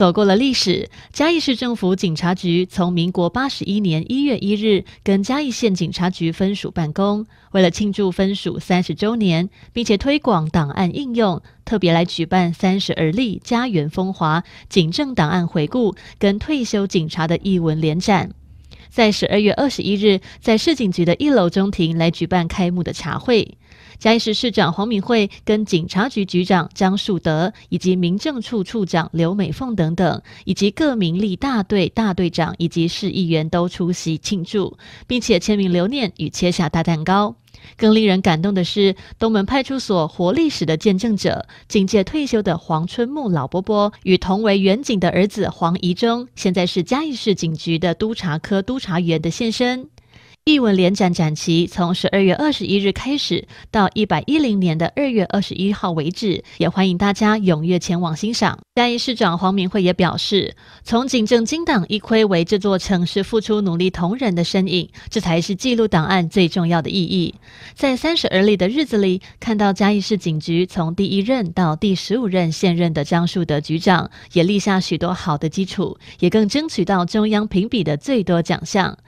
走过了历史，嘉义市政府警察局从民国八十一年一月一日跟嘉义县警察局分署办公。为了庆祝分署三十周年，并且推广档案应用，特别来举办“三十而立，家园风华，警政档案回顾”跟退休警察的译文联展。在十二月二十一日，在市警局的一楼中庭来举办开幕的茶会。嘉义市市长黄敏惠跟警察局局长张树德以及民政处处长刘美凤等等，以及各民力大队大队长以及市议员都出席庆祝，并且签名留念与切下大蛋糕。更令人感动的是，东门派出所活历史的见证者、警界退休的黄春木老伯伯，与同为原警的儿子黄怡中，现在是嘉义市警局的督察科督察员的现身。艺文联展展期从十二月二十一日开始，到一百一零年的二月二十一号为止，也欢迎大家踊跃前往欣赏。嘉义市长黄明慧也表示，从警政金党一窥为这座城市付出努力同仁的身影，这才是记录档案最重要的意义。在三十而立的日子里，看到嘉义市警局从第一任到第十五任现任的张树德局长，也立下许多好的基础，也更争取到中央评比的最多奖项。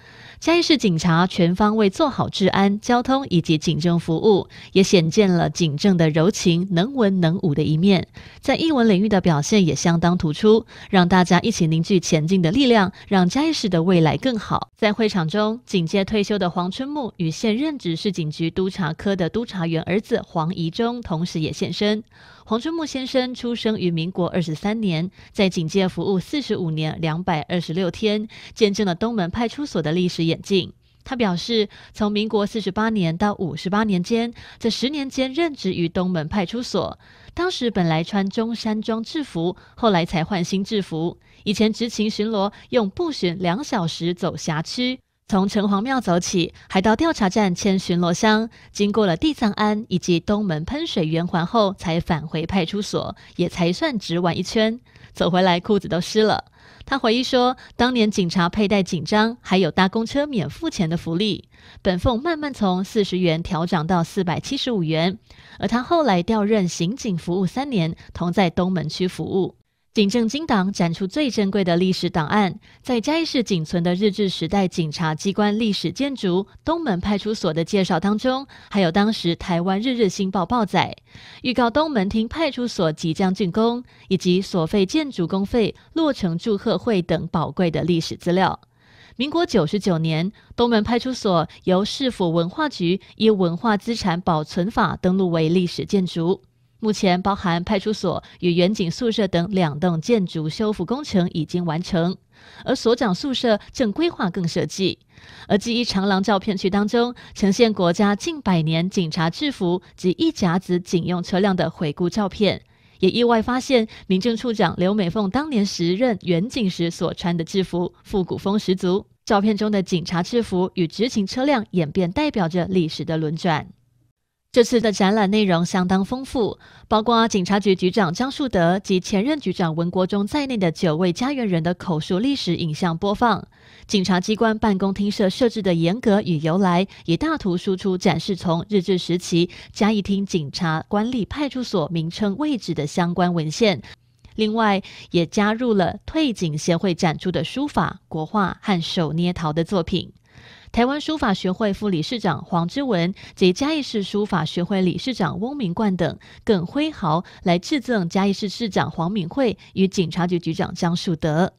嘉义市警察全方位做好治安、交通以及警政服务，也显见了警政的柔情、能文能武的一面。在英文领域的表现也相当突出，让大家一起凝聚前进的力量，让嘉义市的未来更好。在会场中，警界退休的黄春木与现任职市警局督察科的督察员儿子黄怡忠同时也现身。黄春木先生出生于民国二十三年，在警界服务四十五年两百二十六天，见证了东门派出所的历史。眼镜，他表示，从民国四十八年到五十八年间，这十年间任职于东门派出所，当时本来穿中山装制服，后来才换新制服。以前执勤巡逻，用步巡两小时走辖区。从城隍庙走起，还到调查站签巡逻箱，经过了地藏庵以及东门喷水圆环后，才返回派出所，也才算只玩一圈。走回来裤子都湿了。他回忆说，当年警察佩戴紧张，还有搭公车免付钱的福利，本凤慢慢从四十元调涨到四百七十五元。而他后来调任刑警服务三年，同在东门区服务。警政金党展出最珍贵的历史档案，在嘉义市仅存的日治时代警察机关历史建筑东门派出所的介绍当中，还有当时台湾日日新报报载预告东门厅派出所即将竣工，以及所费建筑工费、落成祝贺会等宝贵的历史资料。民国九十九年，东门派出所由市府文化局以文化资产保存法》登录为历史建筑。目前包含派出所与远景宿舍等两栋建筑修复工程已经完成，而所长宿舍正规划更设计。而记忆长廊照片区当中，呈现国家近百年警察制服及一甲子警用车辆的回顾照片，也意外发现民政处长刘美凤当年时任远景时所穿的制服，复古风十足。照片中的警察制服与执勤车辆演变，代表着历史的轮转。这次的展览内容相当丰富，包括警察局局长张树德及前任局长文国忠在内的九位家园人的口述历史影像播放，警察机关办公厅设设置的严格与由来，以大图输出展示从日治时期嘉义厅警察管理派出所名称位置的相关文献。另外，也加入了退警协会展出的书法、国画和手捏陶的作品。台湾书法学会副理事长黄之文及嘉义市书法学会理事长翁明冠等，更挥毫来致赠嘉义市市长黄敏惠与警察局局长张树德。